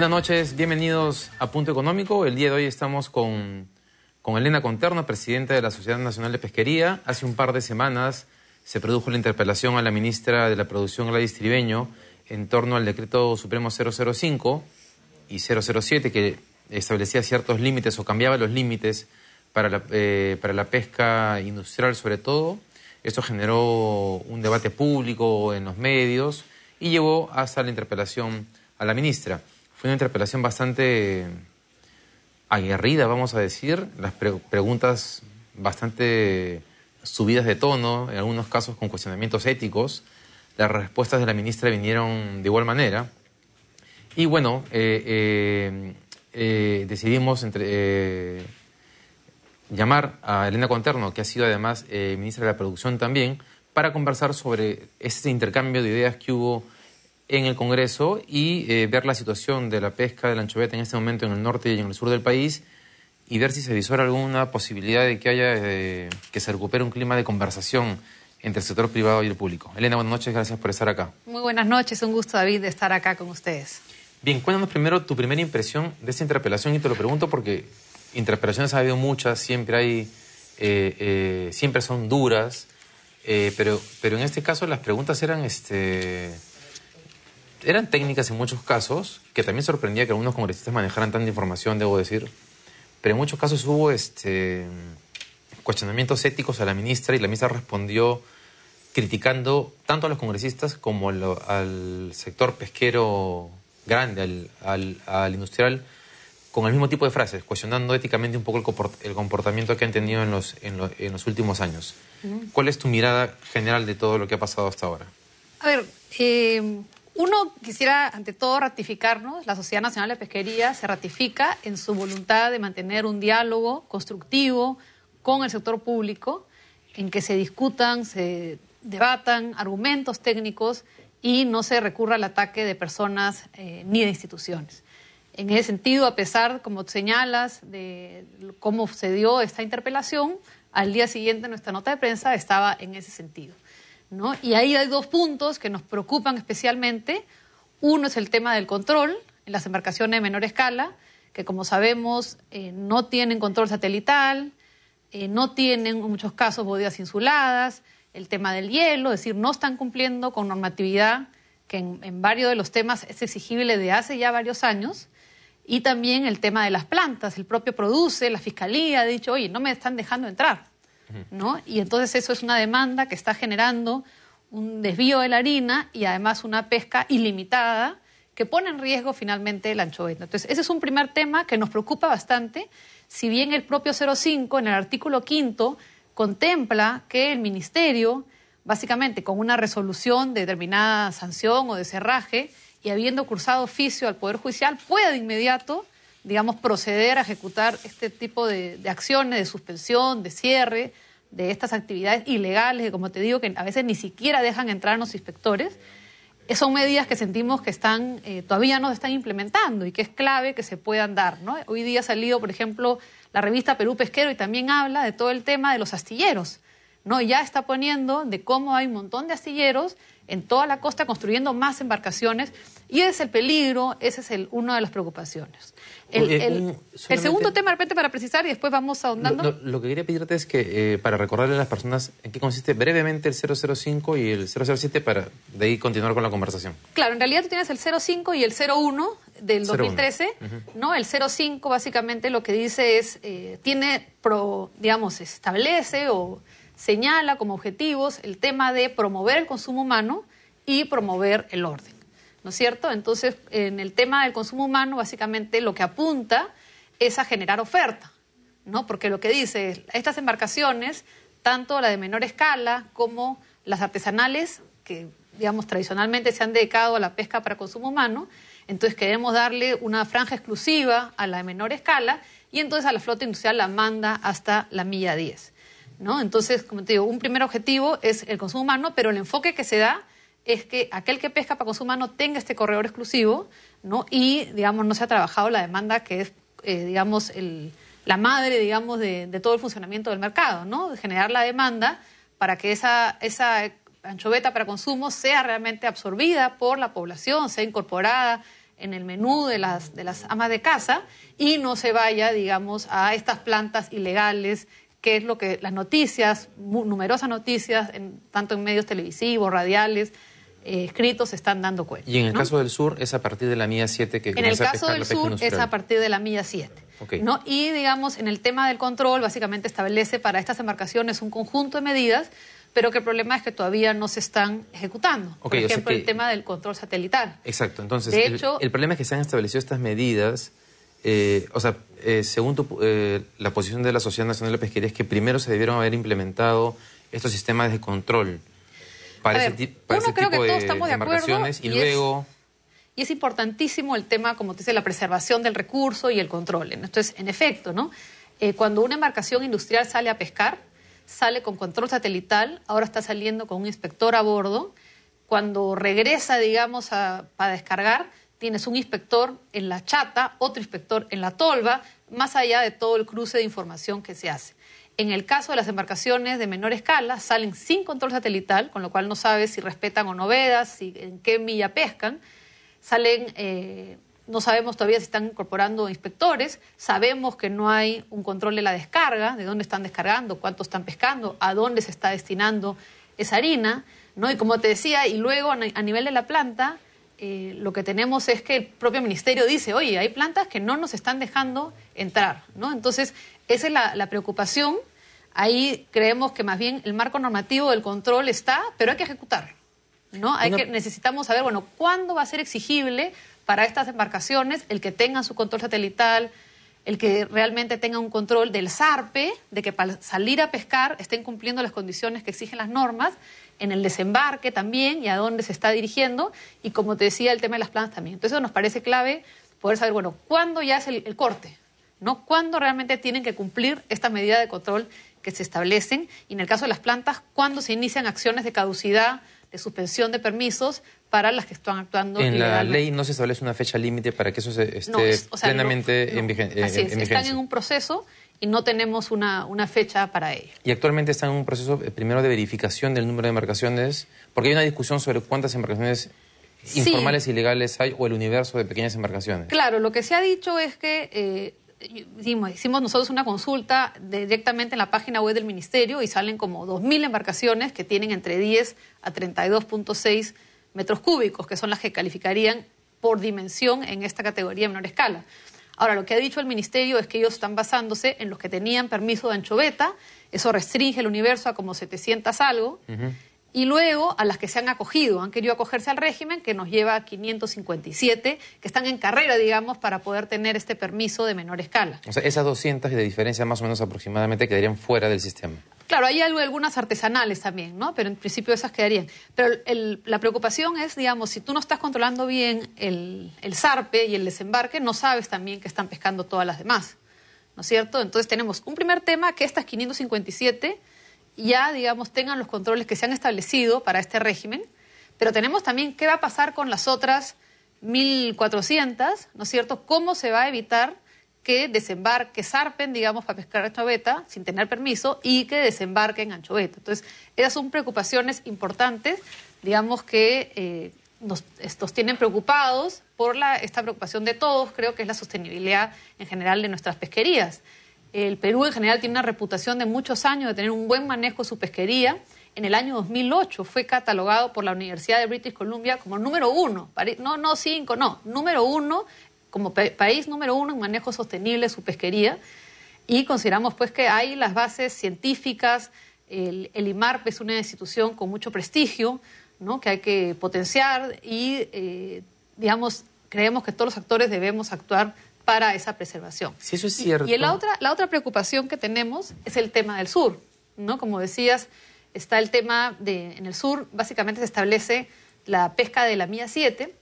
Buenas noches, bienvenidos a Punto Económico. El día de hoy estamos con, Elena Conterno, presidenta de la Sociedad Nacional de Pesquería. Hace un par de semanas se produjo la interpelación a la ministra de la Producción, Gladys Tribeño, en torno al decreto supremo 005 y 007 que establecía ciertos límites o cambiaba los límites para la, eh, para la pesca industrial sobre todo. Esto generó un debate público en los medios y llevó hasta la interpelación a la ministra. Fue una interpelación bastante aguerrida, vamos a decir, las preguntas bastante subidas de tono, en algunos casos con cuestionamientos éticos. Las respuestas de la ministra vinieron de igual manera. Y bueno, eh, eh, eh, decidimos entre, llamar a Elena Conterno, que ha sido además ministra de la Producción también, para conversar sobre este intercambio de ideas que hubo en el Congreso y eh, ver la situación de la pesca de la anchoveta en este momento en el norte y en el sur del país y ver si se visora alguna posibilidad de que haya eh, que se recupere un clima de conversación entre el sector privado y el público. Elena, buenas noches, gracias por estar acá. Muy buenas noches, un gusto David de estar acá con ustedes. Bien, cuéntanos primero tu primera impresión de esta interpelación y te lo pregunto porque interpelaciones ha habido muchas, siempre hay, eh, siempre son duras, pero, pero en este caso las preguntas eran este, eran técnicas en muchos casos, que también sorprendía que algunos congresistas manejaran tanta información, debo decir, pero en muchos casos hubo este, cuestionamientos éticos a la ministra y la ministra respondió criticando tanto a los congresistas como al sector pesquero grande, al, industrial, con el mismo tipo de frases, cuestionando éticamente un poco el, comportamiento que han tenido en los, en los últimos años. ¿Cuál es tu mirada general de todo lo que ha pasado hasta ahora? A ver, eh, uno quisiera, ante todo, ratificarnos. La Sociedad Nacional de Pesquería se ratifica en su voluntad de mantener un diálogo constructivo con el sector público, en que se discutan, se debatan argumentos técnicos y no se recurra al ataque de personas eh, ni de instituciones. En ese sentido, a pesar, como señalas, de cómo se dio esta interpelación, al día siguiente nuestra nota de prensa estaba en ese sentido. Y ahí hay dos puntos que nos preocupan especialmente. Uno es el tema del control en las embarcaciones de menor escala, que como sabemos eh, no tienen control satelital, eh, no tienen en muchos casos bodegas insuladas, el tema del hielo, es decir, no están cumpliendo con normatividad que en, en, varios de los temas es exigible de hace ya varios años, y también el tema de las plantas, el propio produce, la fiscalía ha dicho, oye, no me están dejando entrar. ¿no? Y entonces eso es una demanda que está generando un desvío de la harina y además una pesca ilimitada que pone en riesgo finalmente el anchoveta. Entonces, ese es un primer tema que nos preocupa bastante, si bien el propio 05 en el artículo quinto contempla que el ministerio, básicamente con una resolución de determinada sanción o de cerraje y habiendo cursado oficio al Poder Judicial, pueda de inmediato digamos, proceder a ejecutar este tipo de, acciones, de suspensión, de cierre de estas actividades ilegales, como te digo, que a veces ni siquiera dejan entrar a los inspectores, eh, son medidas que sentimos que están, eh, todavía no se están implementando y que es clave que se puedan dar. ¿no? Hoy día ha salido, por ejemplo, la revista Perú Pesquero y también habla de todo el tema de los astilleros ¿no? Ya está poniendo de cómo hay un montón de astilleros en toda la costa construyendo más embarcaciones y ese es el peligro, esa es el, una de las preocupaciones. El, segundo tema, repente, para precisar y después vamos ahondando. Lo, que quería pedirte es que, eh, para recordarle a las personas en qué consiste brevemente el 005 y el 007 para de ahí continuar con la conversación. Claro, en realidad tú tienes el 05 y el 01 del 2013, ¿no? El 05 básicamente lo que dice es, eh, tiene, pro, digamos, establece o señala como objetivos el tema de promover el consumo humano y promover el orden. ¿No es cierto? Entonces, en el tema del consumo humano, básicamente lo que apunta es a generar oferta, ¿no? Porque lo que dice es, estas embarcaciones, tanto la de menor escala como las artesanales, que digamos tradicionalmente se han dedicado a la pesca para consumo humano, entonces queremos darle una franja exclusiva a la de menor escala y entonces a la flota industrial la manda hasta la milla 10. ¿no? Entonces, como te digo, un primer objetivo es el consumo humano, pero el enfoque que se da es que aquel que pesca para consumo humano tenga este corredor exclusivo, ¿no? Y, digamos, no se ha trabajado la demanda que es, eh, digamos, la madre, digamos, de, todo el funcionamiento del mercado, ¿no? De generar la demanda para que esa, esa anchoveta para consumo sea realmente absorbida por la población, sea incorporada en el menú de las, de las amas de casa y no se vaya, digamos, a estas plantas ilegales qué es lo que las noticias, numerosas noticias, en, tanto en medios televisivos, radiales, eh, escritos, escritos, están dando cuenta. Y en el caso del sur es a partir de la milla 7 que En el caso del sur es a partir de la milla 7. ¿no? Y digamos, en el tema del control, básicamente establece para estas embarcaciones un conjunto de medidas pero que el problema es que todavía no se están ejecutando. por ejemplo, el tema del control satelital. Exacto, entonces el problema es que se han establecido estas medidas eh, o sea, eh, según eh, la posición de la Sociedad Nacional de Pesquería es que primero se debieron haber implementado estos sistemas de control para ese, estamos y, luego... y es importantísimo el tema, como te dice, la preservación del recurso y el control. Entonces, en efecto, ¿no? cuando una embarcación industrial sale a pescar, sale con control satelital, ahora está saliendo con un inspector a bordo. Cuando regresa, digamos, a, para descargar, tienes un inspector en la chata, otro inspector en la tolva, más allá de todo el cruce de información que se hace. En el caso de las embarcaciones de menor escala, salen sin control satelital, con lo cual no sabes si respetan o no vedas, si, en qué milla pescan. Salen, eh, no sabemos todavía si están incorporando inspectores. Sabemos que no hay un control de la descarga, de dónde están descargando, cuánto están pescando, a dónde se está destinando esa harina. ¿no? Y como te decía, y luego a nivel de la planta, eh, lo que tenemos es que el propio ministerio dice, oye, hay plantas que no nos están dejando entrar, ¿no? Entonces, esa es la, preocupación. Ahí creemos que más bien el marco normativo del control está, pero hay que ejecutar, ¿no? Hay que, necesitamos saber, bueno, ¿cuándo va a ser exigible para estas embarcaciones el que tengan su control satelital, el que realmente tenga un control del SARPE, de que para salir a pescar estén cumpliendo las condiciones que exigen las normas en el desembarque también y a dónde se está dirigiendo y como te decía el tema de las plantas también. Entonces eso nos parece clave poder saber, bueno, cuándo ya es el, el corte, ¿no? ¿Cuándo realmente tienen que cumplir esta medida de control que se establecen? Y en el caso de las plantas, ¿cuándo se inician acciones de caducidad de suspensión de permisos para las que están actuando. En la ley no se establece una fecha límite para que eso esté plenamente en, vigencia. Están en un proceso y no tenemos una, una fecha para ello. Y actualmente están en un proceso eh, primero de verificación del número de embarcaciones, porque hay una discusión sobre cuántas embarcaciones informales y legales hay o el universo de pequeñas embarcaciones. Claro, lo que se ha dicho es que eh, hicimos, hicimos nosotros una consulta directamente en la página web del ministerio y salen como 2.000 embarcaciones que tienen entre 10 a 32.6 metros cúbicos, que son las que calificarían por dimensión en esta categoría menor escala. Ahora, lo que ha dicho el ministerio es que ellos están basándose en los que tenían permiso de anchoveta, eso restringe el universo a como 700 algo, y luego a las que se han acogido, han querido acogerse al régimen, que nos lleva a 557, que están en carrera, digamos, para poder tener este permiso de menor escala. O sea, esas 200 de diferencia más o menos aproximadamente quedarían fuera del sistema. Claro, hay algunas artesanales también, ¿no? Pero en principio esas quedarían. Pero la preocupación es, digamos, si tú no estás controlando bien el, el zarpe y el desembarque, no sabes también que están pescando todas las demás, ¿no es cierto? Entonces tenemos un primer tema que estas 557 ya, digamos, tengan los controles que se han establecido para este régimen, pero tenemos también qué va a pasar con las otras 1.400, ¿no es cierto? ¿Cómo se va a evitar que desembarquen, que zarpen, digamos, para pescar anchoveta sin tener permiso y que desembarquen anchoveta? Entonces, esas son preocupaciones importantes, digamos, que eh, nos, tienen preocupados por esta preocupación de todos, creo que es la sostenibilidad en general de nuestras pesquerías. El Perú en general tiene una reputación de muchos años de tener un buen manejo de su pesquería. En el año 2008 fue catalogado por la Universidad de British Columbia como número uno, no, no cinco, no, número uno, como país número uno en manejo sostenible de su pesquería. Y consideramos pues que hay las bases científicas, el, IMARP es una institución con mucho prestigio, ¿no? que hay que potenciar y, eh, digamos, creemos que todos los actores debemos actuar para esa preservación. Sí, eso es cierto. Y, la, otra, la otra preocupación que tenemos es el tema del sur, ¿no? Como decías, está el tema de, en el sur, básicamente se establece la pesca de la mía 7,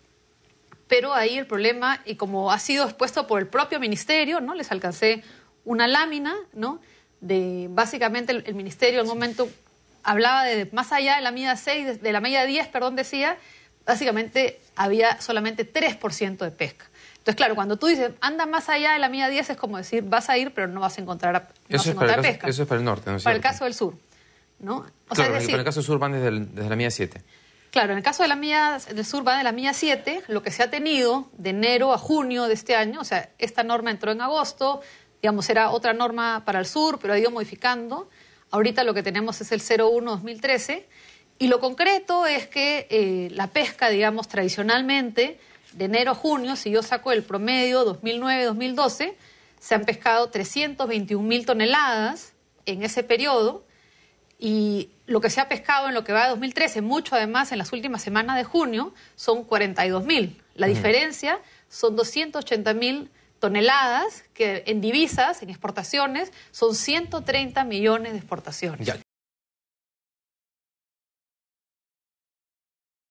pero ahí el problema, y como ha sido expuesto por el propio ministerio, ¿no? Les alcancé una lámina, ¿no? De básicamente el, ministerio en un momento hablaba de más allá de la mía 6, de, la mía 10, perdón, decía, básicamente había solamente 3% de pesca. Entonces, claro, cuando tú dices, anda más allá de la milla 10, es como decir, vas a ir, pero no vas a encontrar, pesca. eso es para el norte, ¿no es Para el caso del sur, ¿no? O claro, sea, decir, el caso del sur van desde, la milla 7. Claro, en el caso de la milla, del sur van de la milla 7, lo que se ha tenido de enero a junio de este año, o sea, esta norma entró en agosto, digamos, era otra norma para el sur, pero ha ido modificando. Ahorita lo que tenemos es el 01-2013. Y lo concreto es que eh, la pesca, digamos, tradicionalmente de enero a junio, si yo saco el promedio 2009-2012, se han pescado 321 mil toneladas en ese periodo y lo que se ha pescado en lo que va de 2013, mucho además en las últimas semanas de junio, son 42 mil. La diferencia son 280 mil toneladas que en divisas, en exportaciones, son 130 millones de exportaciones.